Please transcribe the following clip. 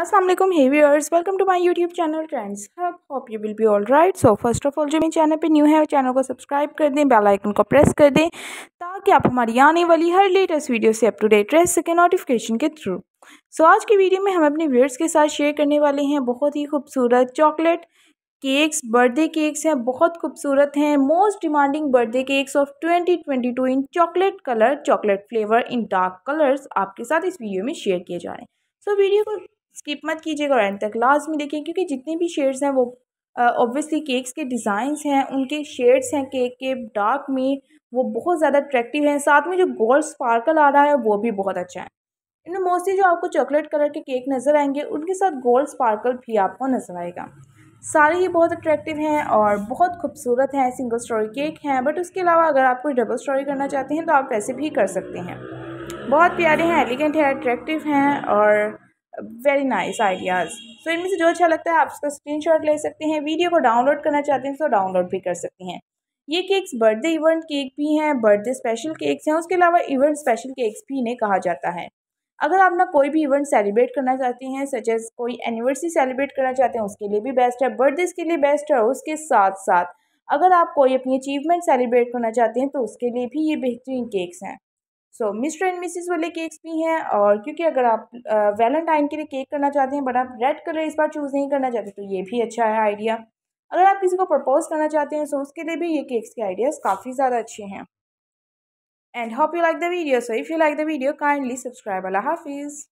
Aslam hey viewers welcome to my YouTube channel Trends Hub hope you will be all right so first of all जो मेरे channel पे new है channel को subscribe कर दें bell icon को press कर दें ताकि आप हमारी आने वाली हर लेटेस्ट वीडियो से अप टू डेट रह सकें नोटिफिकेशन के थ्रू सो so, आज की वीडियो में हम अपने व्यूअर्स के साथ शेयर करने वाले हैं बहुत ही खूबसूरत चॉकलेट केक्स बर्थडे केक्स हैं बहुत खूबसूरत हैं most demanding birthday cakes of 2022 in chocolate colour chocolate flavour in dark colours आपके साथ इस वीडियो में शेयर किए जा रहे हैं सो so, वीडियो को स्किप मत कीजिएगा और एंड तक में देखिए क्योंकि जितने भी शेड्स हैं वो ऑब्वियसली uh, केक्स के डिज़ाइंस हैं उनके शेड्स हैं केक के डार्क में वो बहुत ज़्यादा अट्रैक्टिव हैं साथ में जो गोल्ड स्पार्कल आ रहा है वो भी बहुत अच्छा है इनमें मोस्टली जो आपको चॉकलेट कलर के केक नज़र आएंगे उनके साथ गोल्ड स्पार्कल भी आपको नज़र आएगा सारे ही बहुत अट्रैक्टिव हैं और बहुत खूबसूरत हैं सिंगल स्टोरी केक हैं बट उसके अलावा अगर आप कोई डबल स्टोरी करना चाहते हैं तो आप वैसे भी कर सकते हैं बहुत प्यारे हैं एलिगेंट हैं अट्रैक्टिव हैं और वेरी नाइस आइडियाज़ सो इनमें से जो अच्छा लगता है आप उसका शॉट ले सकते हैं वीडियो को डाउनलोड करना चाहते हैं तो डाउनलोड भी कर सकते हैं ये केक्स बर्थडे इवेंट केक भी हैं बर्थडे स्पेशल केक्स हैं उसके अलावा इवेंट स्पेशल केक्स भी इन्हें कहा जाता है अगर आप ना कोई भी इवेंट सेलिब्रेट करना चाहती हैं सच एज कोई एनिवर्सरी सेलिब्रेट करना चाहते हैं उसके लिए भी बेस्ट है बर्थडे के लिए बेस्ट है और उसके साथ साथ अगर आप कोई अपनी अचीवमेंट सेलिब्रेट करना चाहते हैं तो उसके लिए भी ये बेहतरीन केक्स हैं सो मिस्टर एंड मिसिस वाले केक्स भी हैं और क्योंकि अगर आप वैलेंटाइन के लिए केक करना चाहते हैं बट आप रेड कलर इस बार चूज़ नहीं करना चाहते तो ये भी अच्छा है आइडिया अगर आप किसी को प्रपोज करना चाहते हैं सो उसके लिए भी ये केक्स के आइडियाज़ काफ़ी ज़्यादा अच्छे हैं and hope you like the video so if you like the video kindly subscribe अल्लाह हाफिज़